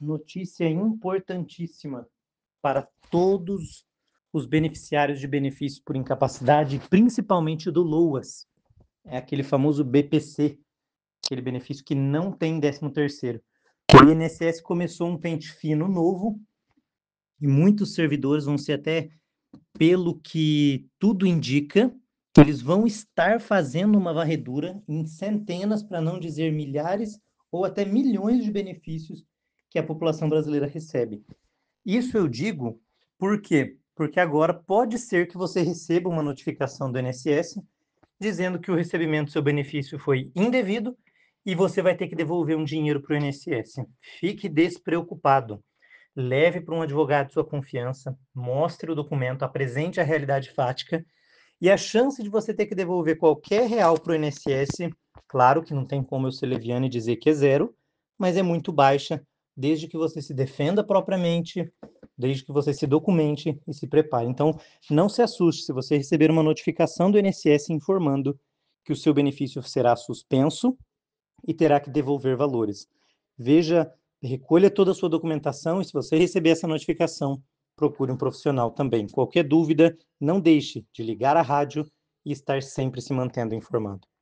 notícia importantíssima para todos os beneficiários de benefício por incapacidade, principalmente do LOAS. É aquele famoso BPC, aquele benefício que não tem 13º. O INSS começou um pente fino novo e muitos servidores vão ser até, pelo que tudo indica, eles vão estar fazendo uma varredura em centenas, para não dizer milhares, ou até milhões de benefícios que a população brasileira recebe. Isso eu digo por quê? Porque agora pode ser que você receba uma notificação do INSS dizendo que o recebimento do seu benefício foi indevido e você vai ter que devolver um dinheiro para o INSS. Fique despreocupado. Leve para um advogado sua confiança, mostre o documento, apresente a realidade fática e a chance de você ter que devolver qualquer real para o INSS, claro que não tem como eu ser leviano e dizer que é zero, mas é muito baixa desde que você se defenda propriamente, desde que você se documente e se prepare. Então, não se assuste se você receber uma notificação do INSS informando que o seu benefício será suspenso e terá que devolver valores. Veja, recolha toda a sua documentação e se você receber essa notificação, procure um profissional também. Qualquer dúvida, não deixe de ligar a rádio e estar sempre se mantendo informado.